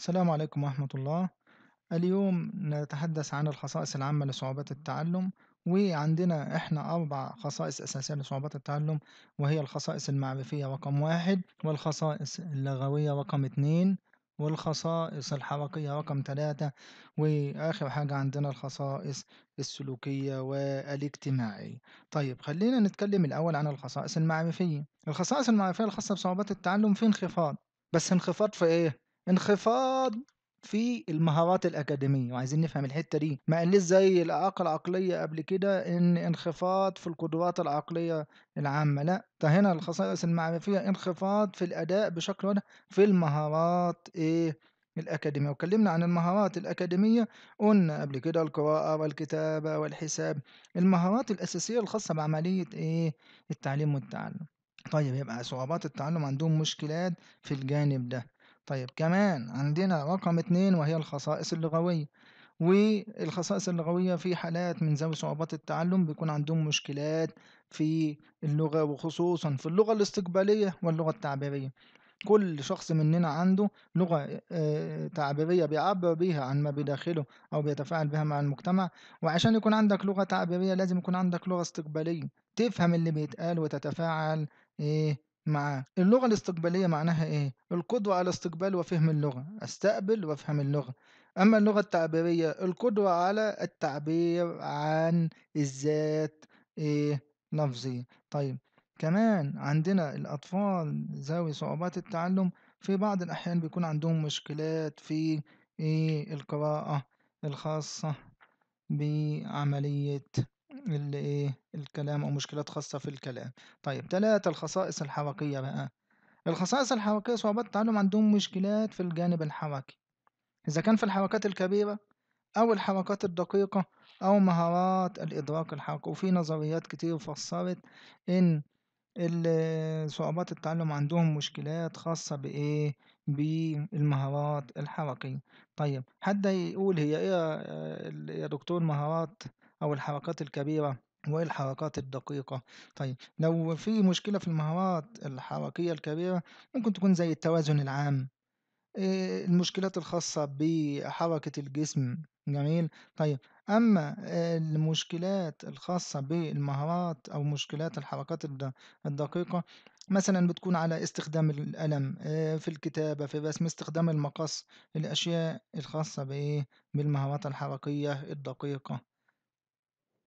السلام عليكم ورحمة الله اليوم نتحدث عن الخصائص العامة لصعوبات التعلم وعندنا احنا أربع خصائص أساسية لصعوبات التعلم وهي الخصائص المعرفية رقم واحد والخصائص اللغوية رقم اتنين والخصائص الحركية رقم تلاتة وآخر حاجة عندنا الخصائص السلوكية والاجتماعية طيب خلينا نتكلم الأول عن الخصائص المعرفية الخصائص المعرفية الخاصة بصعوبات التعلم في انخفاض بس انخفاض في ايه؟ انخفاض في المهارات الأكاديمية وعايزين نفهم الحتة دي ما قاليش زي الإعاقة العقلية قبل كده إن انخفاض في القدرات العقلية العامة لا ده هنا الخصائص المعرفية انخفاض في الأداء بشكل واضح في المهارات إيه الأكاديمية وكلمنا عن المهارات الأكاديمية قلنا قبل كده القراءة والكتابة والحساب المهارات الأساسية الخاصة بعملية إيه التعليم والتعلم طيب يبقى صعوبات التعلم عندهم مشكلات في الجانب ده طيب كمان عندنا رقم اتنين وهي الخصائص اللغوية والخصائص اللغوية في حالات من ذوي صعوبات التعلم بيكون عندهم مشكلات في اللغة وخصوصا في اللغة الاستقبالية واللغة التعبيرية كل شخص مننا عنده لغة آه، تعبيرية بيعبر بيها عن ما بداخله أو بيتفاعل بها مع المجتمع وعشان يكون عندك لغة تعبيرية لازم يكون عندك لغة استقبالية تفهم اللي بيتقال وتتفاعل إيه معاه اللغة الاستقبالية معناها إيه؟ القدوة على استقبال وفهم اللغة أستقبل وأفهم اللغة أما اللغة التعبيرية القدوة على التعبير عن الذات إيه لفظي طيب كمان عندنا الأطفال ذوي صعوبات التعلم في بعض الأحيان بيكون عندهم مشكلات في إيه القراءة الخاصة بعملية ال إيه الكلام أو مشكلات خاصة في الكلام طيب تلاتة الخصائص الحركية بقى الخصائص الحركية صعوبات التعلم عندهم مشكلات في الجانب الحركي إذا كان في الحركات الكبيرة أو الحركات الدقيقة أو مهارات الإدراك الحركي وفي نظريات كتير فسرت إن صعوبات التعلم عندهم مشكلات خاصة بإيه بالمهارات الحركية طيب حد يقول هي إيه يا دكتور مهارات أو الحركات الكبيرة والحركات الدقيقة طيب لو في مشكلة في المهارات الحركية الكبيرة ممكن تكون زي التوازن العام المشكلات الخاصة بحركة الجسم جميل طيب أما المشكلات الخاصة بالمهارات أو مشكلات الحركات الدقيقة مثلا بتكون على استخدام القلم في الكتابة في الرسم استخدام المقص الأشياء الخاصة بإيه بالمهارات الحركية الدقيقة